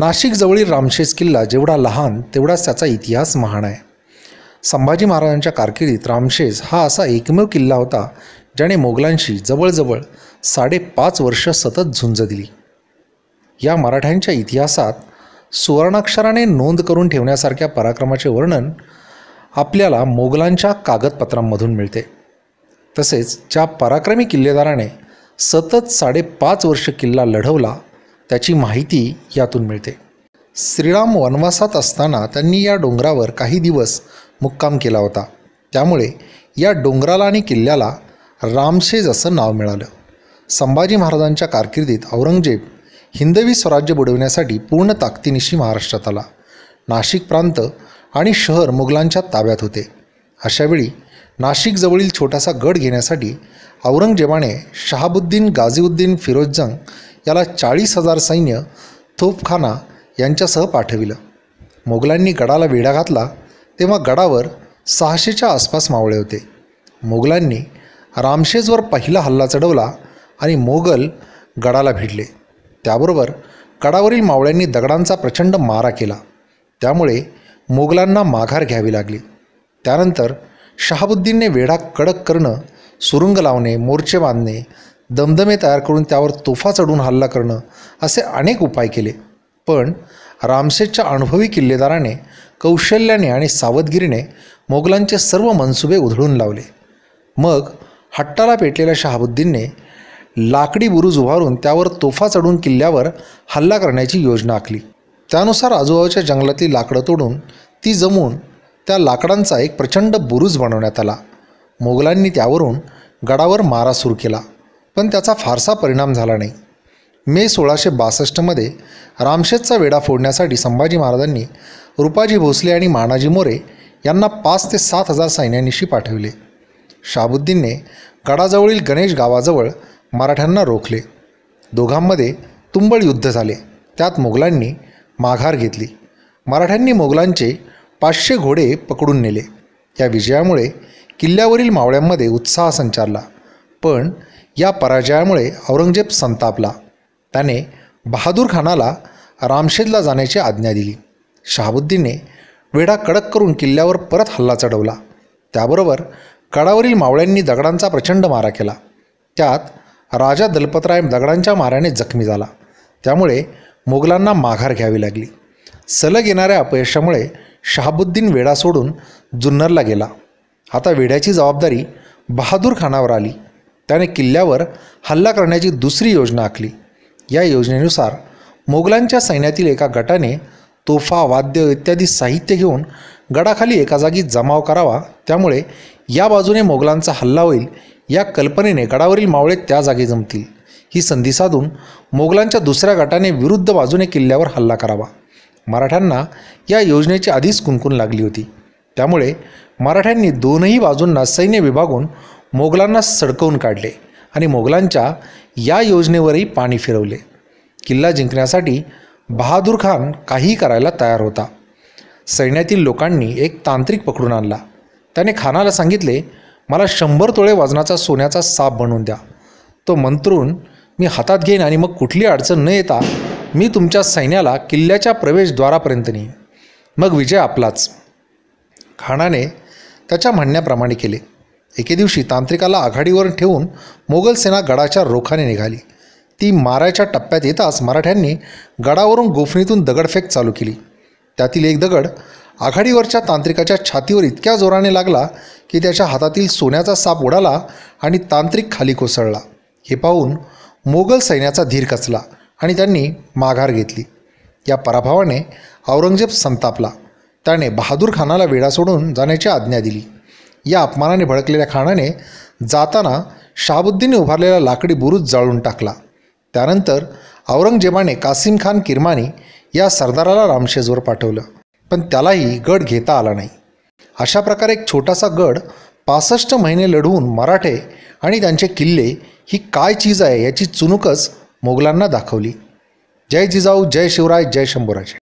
नाशिकजवळील रामशेज किल्ला जेवढा लहान तेवढाच त्याचा इतिहास महान आहे संभाजी महाराजांच्या कारकिर्दीत रामशेज हा असा एकमेव किल्ला होता ज्याने मोगलांशी जवळजवळ साडेपाच वर्ष सतत झुंज दिली या मराठ्यांच्या इतिहासात सुवर्णाक्षराने नोंद करून ठेवण्यासारख्या पराक्रमाचे वर्णन आपल्याला मोगलांच्या कागदपत्रांमधून मिळते तसेच ज्या पराक्रमी किल्लेदाराने सतत साडेपाच वर्ष किल्ला लढवला त्याची माहिती यातून मिळते श्रीराम वनवासात असताना त्यांनी या डोंगरावर काही दिवस मुक्काम केला होता त्यामुळे या डोंगराला आणि किल्ल्याला रामशेज असं नाव मिळालं संभाजी महाराजांच्या कारकिर्दीत औरंगजेब हिंदवी स्वराज्य बुडविण्यासाठी पूर्ण ताकदीनिशी महाराष्ट्रात आला नाशिक प्रांत आणि शहर मुघलांच्या ताब्यात होते अशावेळी नाशिकजवळील छोटासा गड घेण्यासाठी औरंगजेबाने शहाबुद्दीन गाझीउद्दीन फिरोजजंग याला चाळीस हजार सैन्य तोफखाना यांच्यासह पाठविलं मोगलांनी गडाला वेढा घातला तेव्हा गडावर सहाशेच्या आसपास मावळे होते मोगलांनी रामशेजवर पहिला हल्ला चढवला आणि मोगल गडाला भिडले त्याबरोबर गडावरील मावळ्यांनी दगडांचा प्रचंड मारा केला त्यामुळे मोगलांना माघार घ्यावी लागली त्यानंतर शहाबुद्दीनने वेढा कडक करणं सुरुंग लावणे मोर्चे बांधणे दमदमे तयार करून त्यावर तोफा चढून हल्ला करणं असे अनेक उपाय केले पण रामसेटच्या अनुभवी किल्लेदाराने कौशल्याने आणि सावधगिरीने मोगलांचे सर्व मनसुबे उधळून लावले मग हट्टाला पेटलेल्या शहाबुद्दीनने लाकडी बुरुज उभारून त्यावर तोफा चढून किल्ल्यावर हल्ला करण्याची योजना आखली त्यानुसार आजूबाजूच्या जंगलातली लाकडं तोडून ती जमून त्या लाकडांचा एक प्रचंड बुरुज बनवण्यात आला मोगलांनी त्यावरून गडावर मारा सुरू केला पण त्याचा फारसा परिणाम झाला नाही मे सोळाशे बासष्टमध्ये रामशेतचा वेढा फोडण्यासाठी संभाजी महाराजांनी रुपाजी भोसले आणि मानाजी मोरे यांना पाच ते सात हजार सैन्यानिशी पाठविले शाहबुद्दीनने गडाजवळील गणेश गावाजवळ मराठ्यांना रोखले दोघांमध्ये तुंबळ युद्ध झाले त्यात मोगलांनी माघार घेतली मराठ्यांनी मोगलांचे पाचशे घोडे पकडून नेले या विजयामुळे किल्ल्यावरील मावळ्यांमध्ये उत्साह संचारला पण या पराजयामुळे औरंगजेब संतापला त्याने बहादूर खानाला रामशेदला जाण्याची आज्ञा दिली शहाबुद्दीनने वेढा कडक करून किल्ल्यावर परत हल्ला चढवला त्याबरोबर कडावरील मावळ्यांनी दगडांचा प्रचंड मारा केला त्यात राजा दलपतराय दगडांच्या माऱ्याने जखमी झाला त्यामुळे मुघलांना माघार घ्यावी लागली सलग येणाऱ्या अपयशामुळे शहाबुद्दीन वेढा सोडून जुन्नरला गेला आता वेढ्याची जबाबदारी बहादूर खानावर आली त्याने किल्ल्यावर हल्ला करण्याची दुसरी योजना आखली या योजनेनुसार मोगलांच्या सैन्यातील एका गटाने तोफा वाद्य इत्यादी साहित्य घेऊन गडाखाली एका जागी जमाव करावा त्यामुळे या बाजूने मोगलांचा हल्ला होईल या कल्पनेने गडावरील मावळे त्या जागी जमतील ही संधी साधून मोगलांच्या दुसऱ्या गटाने विरुद्ध बाजूने किल्ल्यावर हल्ला करावा मराठ्यांना या योजनेची आधीच कुंकून लागली होती त्यामुळे मराठ्यांनी दोनही बाजूंना सैन्य विभागून मोगलांना सडकवून काढले आणि मोगलांच्या या योजनेवरही पाणी फिरवले किल्ला जिंकण्यासाठी बहादूर खान काहीही करायला तयार होता सैन्यातील लोकांनी एक तांत्रिक पकडून आणला त्याने खानाला सांगितले मला शंभर तोळे वजनाचा सोन्याचा साप बनवून द्या तो मंत्रून मी हातात घेईन आणि मग कुठली अडचण न येता मी तुमच्या सैन्याला किल्ल्याच्या प्रवेशद्वारापर्यंत नेईन मग विजय आपलाच खानाने त्याच्या म्हणण्याप्रमाणे केले एके दिवशी तांत्रिकाला आघाडीवर ठेवून मोगल सेना गडाच्या रोखाने निघाली ती माराच्या टप्प्यात येताच मराठ्यांनी गडावरून गोफणीतून दगडफेक चालू केली त्यातील एक दगड आघाडीवरच्या तांत्रिकाच्या छातीवर इतक्या जोराने लागला की त्याच्या हातातील सोन्याचा साप उडाला आणि तांत्रिक खाली कोसळला हे पाहून मोगल सैन्याचा धीर कचला आणि त्यांनी माघार घेतली या पराभवाने औरंगजेब संतापला त्याने बहादूर खानाला वेढा सोडून जाण्याची आज्ञा दिली या अपमानाने भडकलेल्या खानाने जाताना शहाबुद्दीनने उभारलेला लाकडी बुरुज जाळून टाकला त्यानंतर औरंगजेबाने कासिम खान किरमानी या सरदाराला रामशेजवर पाठवलं पण त्यालाही गड घेता आला नाही अशा प्रकारे एक छोटासा गड पासष्ट महिने लढवून मराठे आणि त्यांचे किल्ले ही काय चीज आहे याची चुनूकच मोगलांना दाखवली जय जिजाऊ जय शिवराय जय शंभूराजे